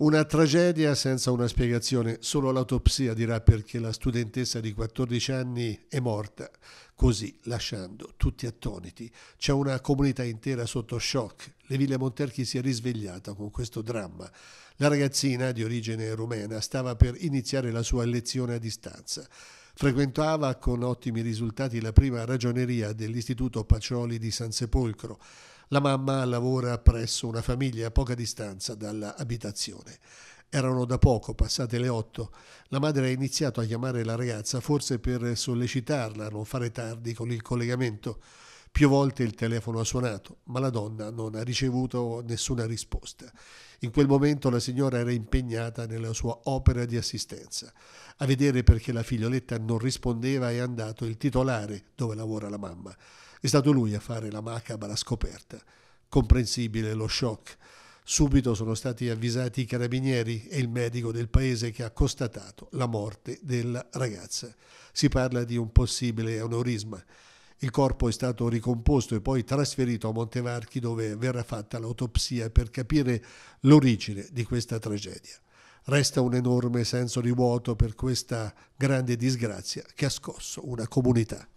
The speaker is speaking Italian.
Una tragedia senza una spiegazione, solo l'autopsia dirà perché la studentessa di 14 anni è morta, così lasciando tutti attoniti. C'è una comunità intera sotto shock. Le Ville Monterchi si è risvegliata con questo dramma. La ragazzina, di origine rumena, stava per iniziare la sua lezione a distanza. Frequentava con ottimi risultati la prima ragioneria dell'Istituto Pacioli di San Sepolcro. La mamma lavora presso una famiglia a poca distanza dall'abitazione. Erano da poco, passate le otto. La madre ha iniziato a chiamare la ragazza, forse per sollecitarla a non fare tardi con il collegamento. Più volte il telefono ha suonato, ma la donna non ha ricevuto nessuna risposta. In quel momento la signora era impegnata nella sua opera di assistenza. A vedere perché la figlioletta non rispondeva è andato il titolare dove lavora la mamma. È stato lui a fare la macabra scoperta. Comprensibile lo shock. Subito sono stati avvisati i carabinieri e il medico del paese che ha constatato la morte della ragazza. Si parla di un possibile aneurisma. Il corpo è stato ricomposto e poi trasferito a Montevarchi dove verrà fatta l'autopsia per capire l'origine di questa tragedia. Resta un enorme senso di vuoto per questa grande disgrazia che ha scosso una comunità.